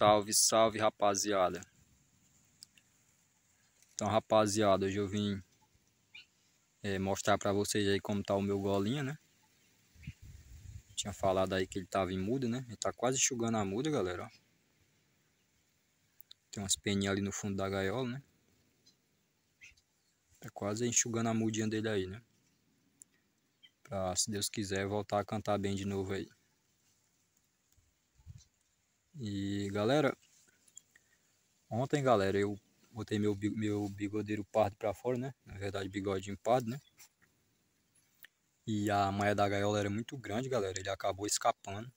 Salve, salve, rapaziada. Então, rapaziada, hoje eu vim é, mostrar pra vocês aí como tá o meu golinha, né? tinha falado aí que ele tava em muda, né? Ele tá quase enxugando a muda, galera, ó. Tem umas peninhas ali no fundo da gaiola, né? Tá quase enxugando a mudinha dele aí, né? Pra, se Deus quiser, voltar a cantar bem de novo aí. E galera, ontem galera, eu botei meu, meu bigodeiro pardo pra fora, né? Na verdade, bigodinho pardo, né? E a maia da gaiola era muito grande, galera. Ele acabou escapando.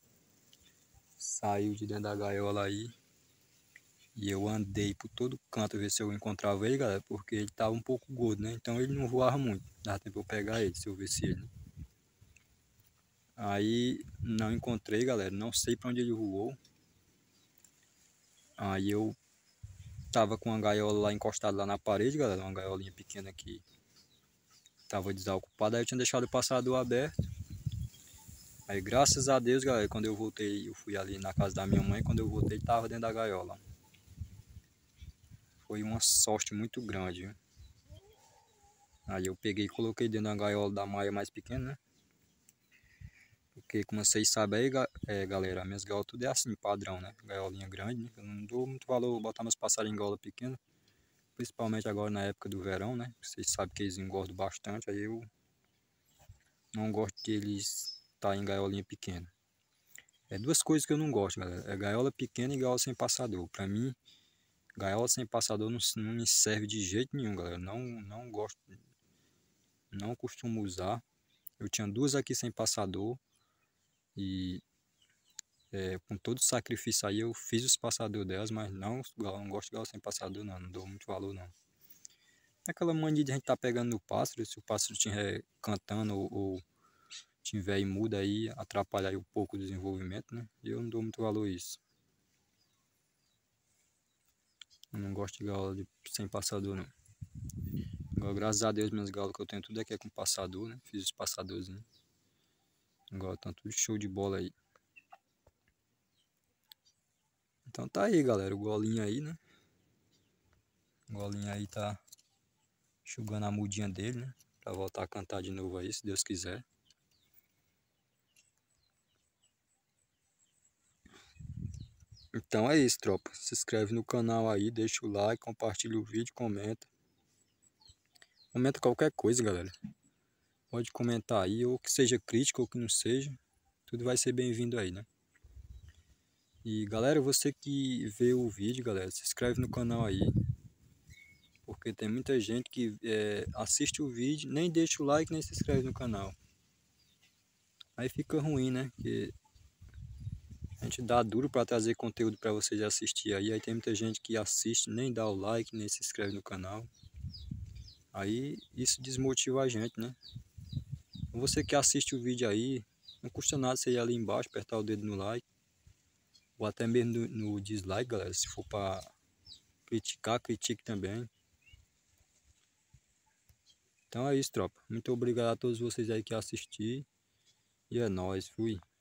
Saiu de dentro da gaiola aí. E eu andei por todo canto ver se eu encontrava ele, galera, porque ele tava um pouco gordo, né? Então ele não voava muito. Dá tempo eu pegar ele, se eu ver se ele. Né? Aí não encontrei, galera. Não sei para onde ele voou. Aí eu tava com uma gaiola lá encostada lá na parede, galera, uma gaiolinha pequena que tava desocupada, aí eu tinha deixado o passador aberto. Aí graças a Deus, galera, quando eu voltei, eu fui ali na casa da minha mãe, quando eu voltei tava dentro da gaiola. Foi uma sorte muito grande. Aí eu peguei e coloquei dentro da gaiola da Maia mais pequena, né? Porque como vocês sabem aí, é, galera, minhas gaiolas tudo é assim, padrão, né? Gaiolinha grande, né? Eu não dou muito valor botar meus passarinhos em gaiola pequena. Principalmente agora na época do verão, né? Vocês sabem que eles engordam bastante, aí eu não gosto que eles tá em gaiolinha pequena. É duas coisas que eu não gosto, galera. É gaiola pequena e gaiola sem passador. Pra mim, gaiola sem passador não, não me serve de jeito nenhum, galera. Não, não gosto, não costumo usar. Eu tinha duas aqui sem passador. E é, com todo o sacrifício aí eu fiz os passadores delas, mas não, não gosto de galo sem passador não, não dou muito valor não. Aquela mania de a gente tá pegando no pássaro, se o pássaro estiver cantando ou, ou tiver e muda aí, atrapalha aí um pouco o desenvolvimento, né? E eu não dou muito valor a isso. Eu não gosto de galo de, sem passador não. Agora, graças a Deus, minhas galas que eu tenho tudo aqui é, é com passador, né? Fiz os passadores, né? Igual, tá tudo show de bola aí. Então tá aí, galera. O golinho aí, né? O golinho aí tá enxugando a mudinha dele, né? Pra voltar a cantar de novo aí, se Deus quiser. Então é isso, tropa. Se inscreve no canal aí, deixa o like, compartilha o vídeo, comenta. Comenta qualquer coisa, galera. Pode comentar aí, ou que seja crítico, ou que não seja, tudo vai ser bem-vindo aí, né? E galera, você que vê o vídeo, galera, se inscreve no canal aí. Porque tem muita gente que é, assiste o vídeo, nem deixa o like, nem se inscreve no canal. Aí fica ruim, né? Porque a gente dá duro para trazer conteúdo para vocês assistir aí. Aí tem muita gente que assiste, nem dá o like, nem se inscreve no canal. Aí isso desmotiva a gente, né? Você que assiste o vídeo aí, não custa nada você ir ali embaixo, apertar o dedo no like. Ou até mesmo no, no dislike, galera. Se for para criticar, critique também. Então é isso, tropa. Muito obrigado a todos vocês aí que assistiram. E é nóis. Fui.